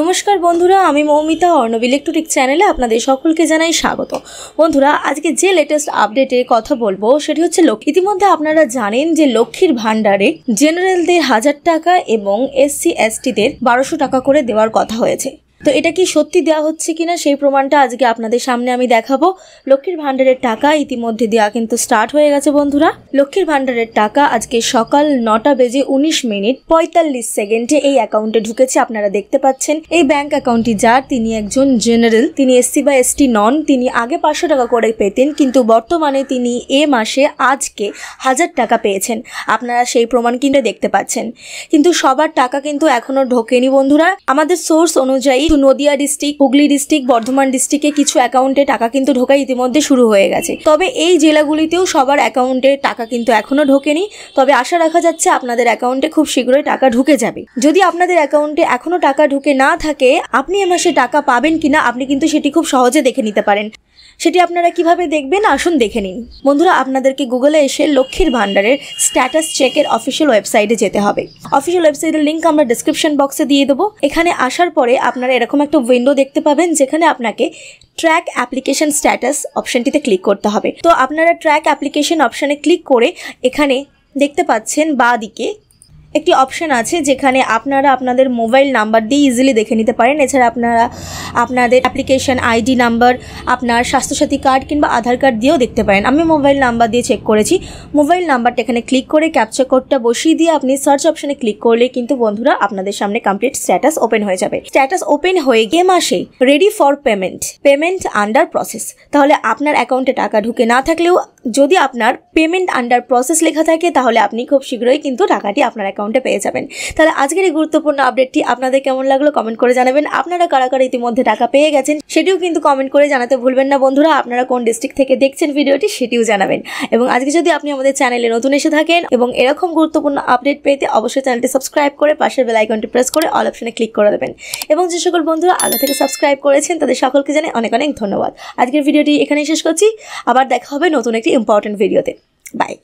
নমস্কার বন্ধুরা আমি মৌমিতা অর্ণব ইলেকট্রনিক চ্যানেলে আপনাদের সকলকে জানাই স্বাগত বন্ধুরা আজকে যে লেটেস্ট আপডেটে কথা বলবো সেটি হচ্ছে লক্ষ্মী ইতিমধ্যে আপনারা জানেন যে লক্ষ্মীর ভাণ্ডারে জেনারেলদের হাজার টাকা এবং এসসি এসটিদের বারোশো টাকা করে দেওয়ার কথা হয়েছে তো এটা কি সত্যি দেওয়া হচ্ছে কিনা সেই প্রমাণটা আজকে আপনাদের সামনে আমি দেখাবো লক্ষ্মীর ভাণ্ডারের টাকা ইতিমধ্যে দেওয়া কিন্তু স্টার্ট হয়ে গেছে বন্ধুরা লক্ষ্মীর ভাণ্ডারের টাকা আজকে সকাল নটা বেজে উনিশ মিনিট পঁয়তাল্লিশ সেকেন্ডে এই অ্যাকাউন্টে ঢুকেছে আপনারা দেখতে পাচ্ছেন এই ব্যাংক অ্যাকাউন্টটি যার তিনি একজন জেনারেল তিনি এসসি বা এসটি নন তিনি আগে পাঁচশো টাকা করে পেতেন কিন্তু বর্তমানে তিনি এ মাসে আজকে হাজার টাকা পেয়েছেন আপনারা সেই প্রমাণ কিন্তু দেখতে পাচ্ছেন কিন্তু সবার টাকা কিন্তু এখনও ঢোকেনি বন্ধুরা আমাদের সোর্স অনুযায়ী কিন্তু নদিয়া ডিস্ট্রিক্ট হুগলি ডিস্ট্রিক্ট বর্ধমান ডিস্ট্রিক্টে কিছু অ্যাকাউন্টে টাকা কিন্তু ঢোকা ইতিমধ্যে শুরু হয়ে গেছে তবে এই জেলাগুলিতেও সবার অ্যাকাউন্টে টাকা কিন্তু এখনও ঢোকেনি তবে আশা রাখা যাচ্ছে আপনাদের অ্যাকাউন্টে খুব শীঘ্রই টাকা ঢুকে যাবে যদি আপনাদের অ্যাকাউন্টে এখনও টাকা ঢুকে না থাকে আপনি এ মাসে টাকা পাবেন কিনা আপনি কিন্তু সেটি খুব সহজে দেখে নিতে পারেন সেটি আপনারা কিভাবে দেখবেন আসুন দেখে নিন বন্ধুরা আপনাদেরকে গুগলে এসে লক্ষ্মীর ভাণ্ডারের স্ট্যাটাস চেকের অফিসিয়াল ওয়েবসাইটে যেতে হবে অফিসিয়াল ওয়েবসাইটের লিঙ্ক আমরা ডিসক্রিপশন বক্সে দিয়ে দেবো এখানে আসার পরে আপনারা এরকম একটা উইন্ডো দেখতে পাবেন যেখানে আপনাকে ট্র্যাক অ্যাপ্লিকেশন স্ট্যাটাস অপশানটিতে ক্লিক করতে হবে তো আপনারা ট্র্যাক অ্যাপ্লিকেশন অপশানে ক্লিক করে এখানে দেখতে পাচ্ছেন বা দিকে একটি অপশান আছে যেখানে আপনারা আপনাদের মোবাইল নাম্বার দিয়ে ইজিলি দেখে নিতে পারেন এছাড়া আপনারা আপনাদের অ্যাপ্লিকেশান আইডি নাম্বার আপনার স্বাস্থ্যসাথী কার্ড কিংবা আধার কার্ড দিয়েও দেখতে পারেন আমি মোবাইল নাম্বার দিয়ে চেক করেছি মোবাইল নাম্বারটা এখানে ক্লিক করে ক্যাপচার কোডটা বসিয়ে দিয়ে আপনি সার্চ অপশানে ক্লিক করলে কিন্তু বন্ধুরা আপনাদের সামনে কমপ্লিট স্ট্যাটাস ওপেন হয়ে যাবে স্ট্যাটাস ওপেন হয়ে গিয়ে মাসে ready for payment payment under process তাহলে আপনার অ্যাকাউন্টে টাকা ঢুকে না থাকলেও যদি আপনার পেমেন্ট আন্ডার প্রসেস লেখা থাকে তাহলে আপনি খুব শীঘ্রই কিন্তু টাকাটি আপনার অ্যাকাউন্ট অ্যাকাউন্টে পেয়ে যাবেন তাহলে আজকের এই গুরুত্বপূর্ণ আপডেটটি আপনাদের কেমন লাগলো কমেন্ট করে জানাবেন আপনারা কারা কারা ইতিমধ্যে টাকা পেয়ে গেছেন সেটিও কিন্তু কমেন্ট করে জানাতে ভুলবেন না বন্ধুরা আপনারা কোন ডিস্ট্রিক্ট থেকে দেখছেন ভিডিওটি সেটিও জানাবেন এবং আজকে যদি আপনি আমাদের চ্যানেলে নতুন এসে থাকেন এবং এরকম গুরুত্বপূর্ণ আপডেট পেতে অবশ্যই চ্যানেলটি সাবস্ক্রাইব করে পাশের বেল আইকনটি প্রেস করে অল অপশনে ক্লিক করে দেবেন এবং যে সকল বন্ধুরা আগে থেকে সাবস্ক্রাইব করেছেন তাদের সকলকে জানে অনেক অনেক ধন্যবাদ আজকের ভিডিওটি এখানেই শেষ করছি আবার দেখা হবে নতুন একটি ইম্পর্টেন্ট ভিডিওতে বাই